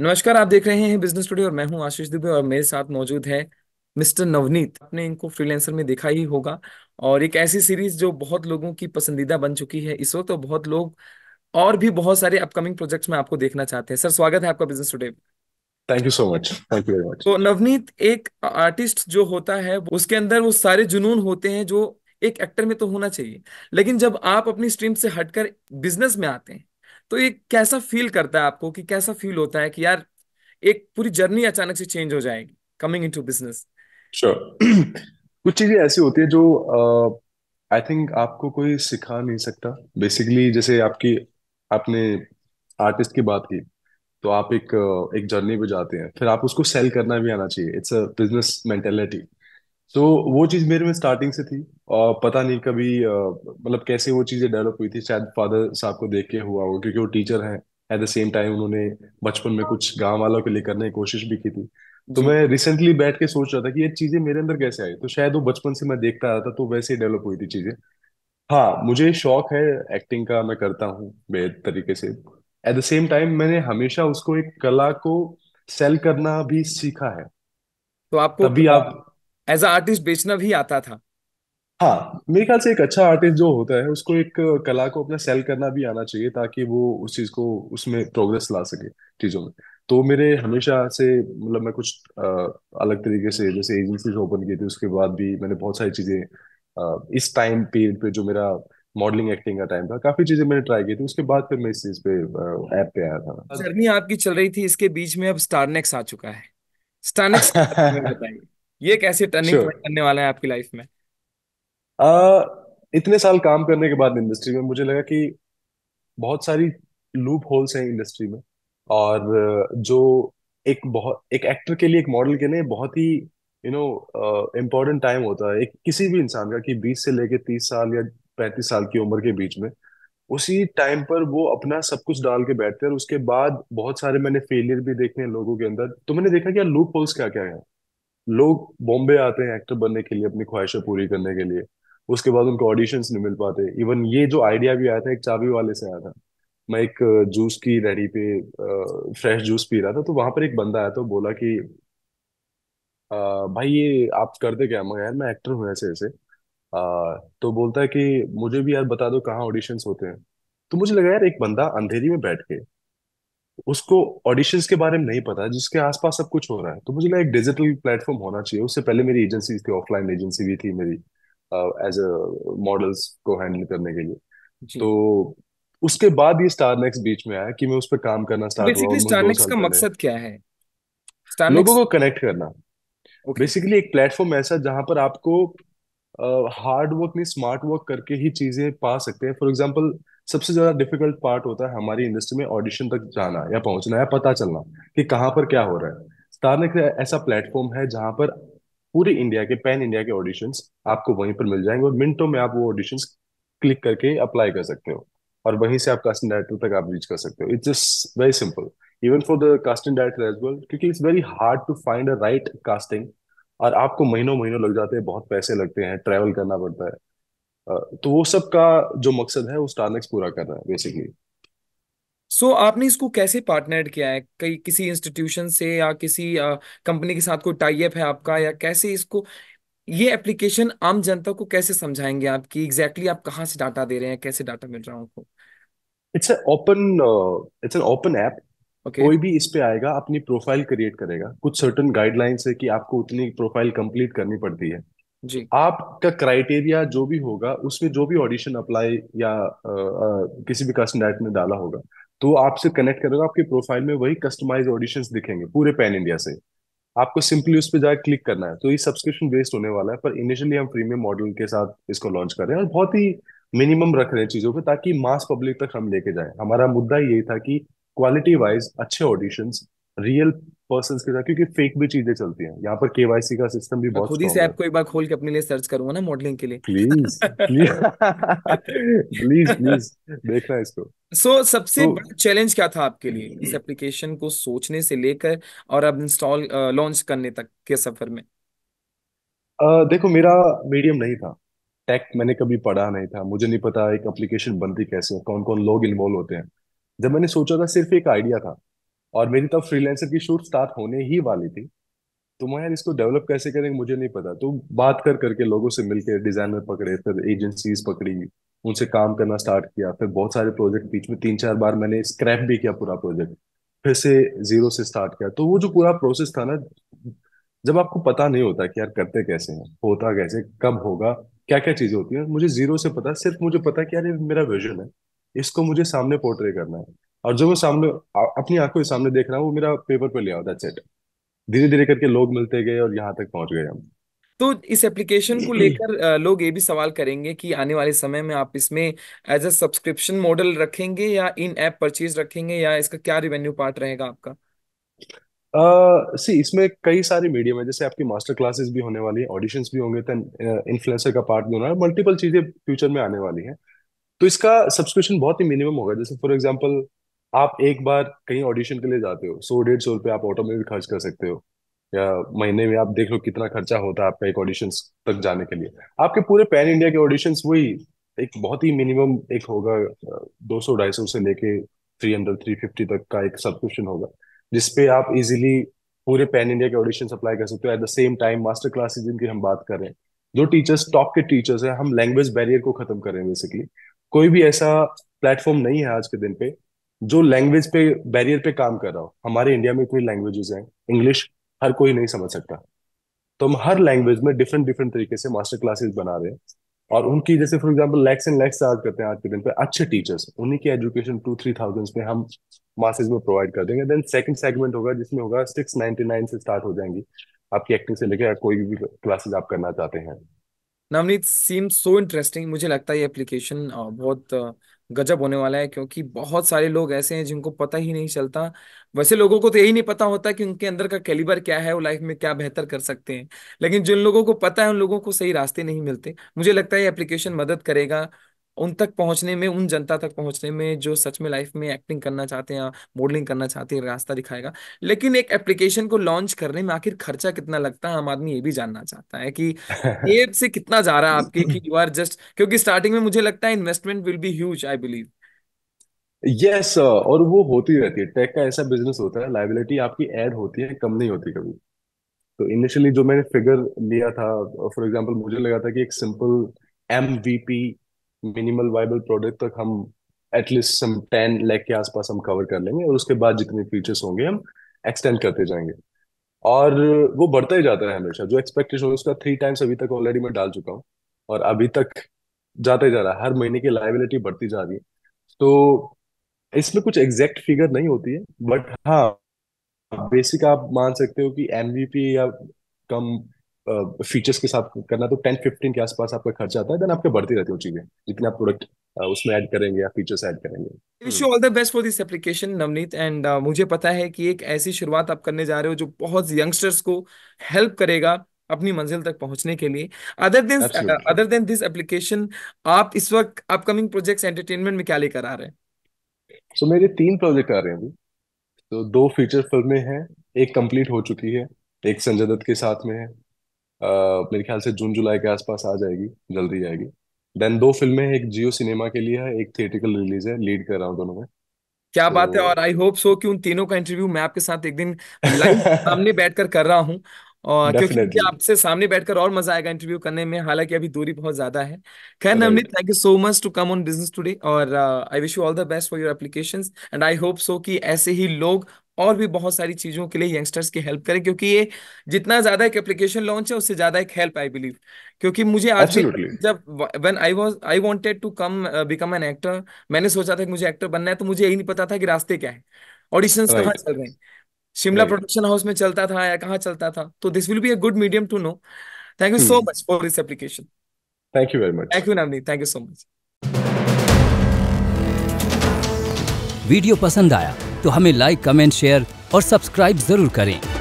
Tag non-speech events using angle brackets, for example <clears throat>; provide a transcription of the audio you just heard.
नमस्कार आप देख रहे हैं बिजनेस स्टूडियो और मैं हूं आशीष दुबे और मेरे साथ मौजूद है मिस्टर नवनीत आपने इनको फ्रीलांसर में देखा ही होगा और एक ऐसी सीरीज जो बहुत लोगों की पसंदीदा बन चुकी है इस वक्त तो बहुत लोग और भी बहुत सारे अपकमिंग प्रोजेक्ट्स में आपको देखना चाहते हैं सर स्वागत है आपका business today thank you so much thank you very much तो नवनीत एक आर्टिस्ट जो होता है उसके अंदर वो सारे जुनून होते हैं जो एक एक्टर में तो होना चाहिए लेकिन जब आप अपनी स्ट्रीम से हटकर बिजनेस में आते हैं तो ये कैसा फील करता है आपको कि कैसा फील होता है कि यार एक पूरी जर्नी अचानक से चेंज हो जाएगी कमिंग इनटू बिजनेस श्योर कुछ चीजें ऐसी होती है जो आई uh, थिंक आपको कोई सिखा नहीं सकता बेसिकली जैसे आपकी आपने आर्टिस्ट की बात की तो आप एक एक जर्नी पे जाते हैं फिर आप उसको सेल करना भी आना चाहिए it's a business mentality so so, वो चीज़ मेरे में स्टार्टिंग से थी और पता नहीं कभी मतलब कैसे वो चीज़ें डेवलप हुई थी शायद फादर साहब को देख के हुआ हो क्योंकि वो टीचर हैं एट द सेम टाइम उन्होंने बचपन में कुछ गांव वालों के लिए करने की कोशिश भी की थी तो मैं रिसेंटली बैठ के सोच रहा था कि ये चीज़ें मेरे अंदर कैसे आई तो शायद वो बचपन से मैं देखता रहा था तो वैसे ही डेवलप हुई थी चीज़ें हाँ मुझे शौक है एक्टिंग का मैं करता हूँ बेहद तरीके से एट द सेम टाइम मैंने हमेशा उसको एक कला को सेल करना भी सीखा है तो आपको तभी आप एज अ आर्टिस्ट बेचना भी आता था हाँ मेरे ख्याल से एक अच्छा आर्टिस्ट जो होता है उसको एक कला को अपना सेल करना भी आना चाहिए ताकि वो उस चीज को उसमें प्रोग्रेस ला सके चीजों में तो मेरे हमेशा से मतलब मैं कुछ आ, अलग तरीके से जैसे एजेंसीज ओपन की थी उसके बाद भी मैंने बहुत सारी चीजें इस टाइम पीरियड पे जो मेरा मॉडलिंग एक्टिंग का टाइम था काफी चीजें मैंने ट्राई की थी उसके बाद फिर मैं इस चीज पे ऐप पे आया था जर्नी आपकी चल रही थी इसके बीच में अब स्टारनेक्स आ चुका है स्टारनेक्स <laughs> बताइए ये कैसे टर्निंग पॉइंट करने वाला है आपकी लाइफ में आ, इतने साल काम करने के बाद इंडस्ट्री में मुझे लगा कि बहुत सारी लूप होल्स हैं इंडस्ट्री में और जो एक बहुत एक एक्टर के लिए एक मॉडल के लिए बहुत ही यू नो इम्पोर्टेंट टाइम होता है एक किसी भी इंसान का कि बीस से लेके तीस साल या 35 साल की उम्र के बीच में उसी टाइम पर वो अपना सब कुछ डाल के बैठते हैं और उसके बाद बहुत सारे मैंने फेलियर भी देखे हैं लोगों के अंदर तो मैंने देखा कि यार लूप होल्स क्या क्या है लोग बॉम्बे आते हैं एक्टर बनने के लिए अपनी ख्वाहिशें पूरी करने के लिए उसके बाद उनको ऑडिशन नहीं मिल पाते इवन ये जो आइडिया भी आया था एक चाबी वाले से आया था मैं एक जूस की रेडी पे फ्रेश जूस पी रहा था तो वहां पर एक बंदा आया तो बोला कि आ, भाई ये आप करते क्या मैं यार मैं एक्टर हूँ ऐसे ऐसे आ, तो बोलता है कि मुझे भी यार बता दो कहाँ ऑडिशंस होते हैं तो मुझे लगा यार एक बंदा अंधेरी में बैठ के उसको ऑडिशंस के बारे में नहीं पता जिसके आसपास सब कुछ हो रहा है तो मुझे लगा एक डिजिटल प्लेटफॉर्म होना चाहिए उससे पहले मेरी एजेंसी थी ऑफलाइन एजेंसी भी थी मेरी एज अ मॉडल्स को हैंडल करने के लिए जी. तो उसके बाद ये स्टारनेक्स बीच में आया कि मैं उस पर काम करना स्टार्ट बेसिकली स्टारनेक्स का मकसद क्या है Starnex... लोगों को कनेक्ट करना बेसिकली एक प्लेटफॉर्म ऐसा जहां पर आपको हार्ड वर्क नहीं स्मार्ट वर्क करके ही चीजें पा सकते हैं फॉर एग्जाम्पल सबसे ज्यादा डिफिकल्ट पार्ट होता है हमारी इंडस्ट्री में ऑडिशन तक जाना या पहुंचना या पता चलना कि कहाँ पर क्या हो रहा है स्टार एक ऐसा प्लेटफॉर्म है जहां पर पूरे इंडिया के पैन इंडिया के ऑडिशन आपको वहीं पर मिल जाएंगे और मिनटों में आप वो ऑडिशन क्लिक करके अप्लाई कर सकते हो और वहीं से आप कास्टिंग डायरेक्टर तक आप रीच कर सकते हो it's just very simple even for the casting director as well क्योंकि it's very hard to find a right casting और आपको महीनों महीनों लग जाते हैं बहुत पैसे लगते हैं ट्रैवल करना पड़ता है तो वो सब का जो मकसद है वो स्टारनेक्स पूरा कर रहा है बेसिकली सो so, आपने इसको कैसे पार्टनर किया है कई किसी इंस्टीट्यूशन से या किसी कंपनी के साथ कोई टाई अप है आपका या कैसे इसको ये एप्लीकेशन आम जनता को कैसे समझाएंगे आप कि एग्जैक्टली exactly आप कहाँ से डाटा दे रहे हैं कैसे डाटा मिल रहा है आपको it's open it's an open app Okay. कोई भी इस पे आएगा अपनी प्रोफाइल क्रिएट करेगा कुछ सर्टन गाइडलाइंस है कि आपको उतनी प्रोफाइल कंप्लीट करनी पड़ती है जी आपका क्राइटेरिया जो भी होगा उसमें जो भी ऑडिशन अप्लाई या आ, आ, किसी भी डायरेक्ट में डाला होगा तो आपसे कनेक्ट करेगा आपके प्रोफाइल में वही कस्टमाइज ऑडिशन दिखेंगे पूरे पैन इंडिया से आपको सिंपली उस पर जाकर क्लिक करना है तो ये सब्सक्रिप्शन बेस्ड होने वाला है पर इनिशियली हम प्रीमियम मॉडल के साथ इसको लॉन्च कर रहे हैं और बहुत ही मिनिमम रख रहे हैं चीजों पर ताकि मास पब्लिक तक हम लेके जाए हमारा मुद्दा यही था कि क्वालिटी वाइज अच्छे ऑडिशंस रियल पर्सन के साथ क्योंकि फेक भी चीजें चलती हैं यहाँ पर केवाईसी का सिस्टम भी बहुत खुद ही से आपको एक बार खोल के अपने लिए सर्च करूंगा ना मॉडलिंग के लिए प्लीज प्लीज प्लीज देखना इसको सो so, सबसे so, बड़ा चैलेंज क्या था आपके लिए इस एप्लीकेशन को सोचने से लेकर और अब इंस्टॉल लॉन्च करने तक के सफर में uh, देखो मेरा मीडियम नहीं था टेक मैंने कभी पढ़ा नहीं था मुझे नहीं पता एक एप्लीकेशन बनती कैसे कौन कौन लोग इन्वॉल्व होते हैं जब मैंने सोचा था सिर्फ एक आइडिया था और मेरी तब तो फ्रीलांसर की शूट स्टार्ट होने ही वाली थी तो मैं यार इसको डेवलप कैसे करेंगे मुझे नहीं पता तो बात कर करके लोगों से मिलकर डिजाइनर पकड़े फिर एजेंसीज पकड़ी उनसे काम करना स्टार्ट किया फिर बहुत सारे प्रोजेक्ट बीच में तीन चार बार मैंने स्क्रैप भी किया पूरा प्रोजेक्ट फिर से जीरो से स्टार्ट किया तो वो जो पूरा प्रोसेस था ना जब आपको पता नहीं होता कि यार करते कैसे हैं होता कैसे कब होगा क्या क्या चीजें होती हैं मुझे जीरो से पता सिर्फ मुझे पता कि यार ये मेरा विजन है इसको मुझे सामने पोर्ट्रे करना है और जो वो सामने आ, अपनी आंखों के सामने देख रहा हूँ वो मेरा पेपर पर ले आओ दैट्स इट धीरे धीरे करके लोग मिलते गए और यहाँ तक पहुंच गए हम तो इस एप्लीकेशन को लेकर <clears throat> लोग ये भी सवाल करेंगे कि आने वाले समय में आप इसमें एज अ सब्सक्रिप्शन मॉडल रखेंगे या इन ऐप परचेज रखेंगे या इसका क्या रिवेन्यू पार्ट रहेगा आपका सी uh, इसमें कई सारे मीडियम है जैसे आपकी मास्टर क्लासेस भी होने वाली है ऑडिशन भी होंगे इन्फ्लुएंसर का पार्ट भी होना है मल्टीपल चीजें फ्यूचर में आने वाली है तो इसका सब्सक्रिप्शन बहुत ही मिनिमम होगा जैसे फॉर एग्जाम्पल आप एक बार कहीं ऑडिशन के लिए जाते हो सौ डेढ़ सौ रुपये आप ऑटो में भी खर्च कर सकते हो या महीने में आप देख लो कितना खर्चा होता है आपका एक ऑडिशन तक जाने के लिए आपके पूरे पैन इंडिया के ऑडिशन वही एक बहुत ही मिनिमम एक होगा दो सौ ढाई सौ से लेके थ्री हंड्रेड थ्री फिफ्टी तक का एक सब्सक्रिप्शन होगा जिसपे आप इजिली पूरे पैन इंडिया के ऑडिशन अप्लाई कर सकते हो at the same time master classes जिनकी हम बात कर रहे हैं जो टीचर्स टॉप के टीचर्स हैं हम लैंग्वेज बैरियर को खत्म कर रहे हैं बेसिकली कोई भी ऐसा प्लेटफॉर्म नहीं है आज के दिन पे जो लैंग्वेज पे बैरियर पे काम कर रहा हो हमारे इंडिया में इतनी लैंग्वेजेस हैं इंग्लिश हर कोई नहीं समझ सकता तो हम हर लैंग्वेज में डिफरेंट डिफरेंट तरीके से मास्टर क्लासेस बना रहे हैं और उनकी जैसे for example lakhs and lakhs charge करते हैं आज के दिन पे अच्छे टीचर्स उन्हीं की एजुकेशन टू थ्री थाउजेंड में हम मासेज में प्रोवाइड कर देंगे देन सेकंड सेगमेंट होगा जिसमें होगा सिक्स नाइनटी नाइन से स्टार्ट हो जाएंगी आपकी एक्टिंग से लेकर कोई भी क्लासेज आप करना चाहते हैं नवनीत सीम सो इंटरेस्टिंग मुझे लगता है ये एप्लीकेशन बहुत गजब होने वाला है क्योंकि बहुत सारे लोग ऐसे हैं जिनको पता ही नहीं चलता वैसे लोगों को तो यही नहीं पता होता कि उनके अंदर का कैलिबर क्या है वो लाइफ में क्या बेहतर कर सकते हैं लेकिन जिन लोगों को पता है उन लोगों को सही रास्ते नहीं मिलते मुझे लगता है ये एप्लीकेशन मदद करेगा उन तक पहुंचने में उन जनता तक पहुंचने में जो सच में लाइफ में एक्टिंग करना चाहते हैं मॉडलिंग करना चाहते हैं रास्ता दिखाएगा लेकिन एक एप्लीकेशन को लॉन्च करने में आखिर खर्चा कितना लगता है आम आदमी ये भी जानना चाहता है कि एप <laughs> से कितना जा रहा है आपके कि यू आर जस्ट क्योंकि स्टार्टिंग में मुझे लगता है investment will be huge I believe yes yes, और वो होती रहती है टेक का ऐसा बिजनेस होता है लाइबिलिटी आपकी ऐड होती है कम नहीं होती कभी तो इनिशियली जो मैंने फिगर लिया था फॉर एग्जांपल मुझे लगा था कि एक simple M V P minimal viable product तक हम एटलीस्ट सम टेन लैक के आसपास हम कवर कर लेंगे और उसके बाद जितने फीचर्स होंगे हम एक्सटेंड करते जाएंगे और वो बढ़ता ही जाता है हमेशा जो एक्सपेक्टेशन उसका थ्री टाइम्स अभी तक ऑलरेडी मैं डाल चुका हूँ और अभी तक जाता ही जा रहा है हर महीने की लाइबिलिटी बढ़ती जा रही है तो इसमें कुछ एग्जैक्ट फिगर नहीं होती है बट हाँ बेसिक आप मान सकते हो कि एमवीपी या कम फीचर्स के साथ करना तो टेन फिफ्टीन के आसपास आपका खर्च आता है देन आपके बढ़ती रहती है वो चीजें जितने आप प्रोडक्ट उसमें ऐड करेंगे या फीचर्स ऐड करेंगे wish you all the best for this application Navneet and मुझे पता है कि एक ऐसी शुरुआत आप करने जा रहे हो जो बहुत यंगस्टर्स को हेल्प करेगा अपनी मंजिल तक पहुंचने के लिए other than other than this application आप इस वक्त अपकमिंग प्रोजेक्ट्स एंटरटेनमेंट में क्या लेकर आ रहे हैं सो so, मेरे तीन प्रोजेक्ट आ रहे हैं अभी तो दो फीचर फिल्में हैं एक कंप्लीट हो चुकी है एक संजय दत्त के साथ में है आ, मेरे ख्याल से जून जुलाई के आसपास आ जाएगी जल्दी आएगी देन दो फिल्में एक जियो सिनेमा के लिए है एक थिएटिकल रिलीज है लीड कर रहा हूँ दोनों में क्या तो... बात है और आई होप सो कि उन तीनों का इंटरव्यू मैं आपके साथ एक दिन लाइव सामने बैठकर कर रहा हूँ और क्योंकि आपसे सामने बैठकर और मजा आएगा इंटरव्यू करने में हालांकि अभी दूरी बहुत ज्यादा है खैर Navneet thank you so much to come on business today और I wish you all the best for your applications and I hope so कि ऐसे ही लोग और भी बहुत सारी चीजों के लिए यंगस्टर्स की हेल्प करें क्योंकि ये जितना ज्यादा एक एप्लीकेशन लॉन्च है उससे ज्यादा एक हेल्प आई बिलीव क्योंकि मुझे आज Absolutely. जब when I was I wanted to come become an actor मैंने सोचा था कि मुझे एक्टर बनना है तो मुझे यही नहीं पता था कि रास्ते क्या है ऑडिशन right. कहाँ चल रहे हैं शिमला प्रोडक्शन हाउस में चलता था या कहाँ चलता था तो this will be a good medium to know thank you so much for this application thank you very much thank you नामनी thank you so much video पसंद आया तो हमें लाइक कमेंट शेयर और सब्सक्राइब जरूर करें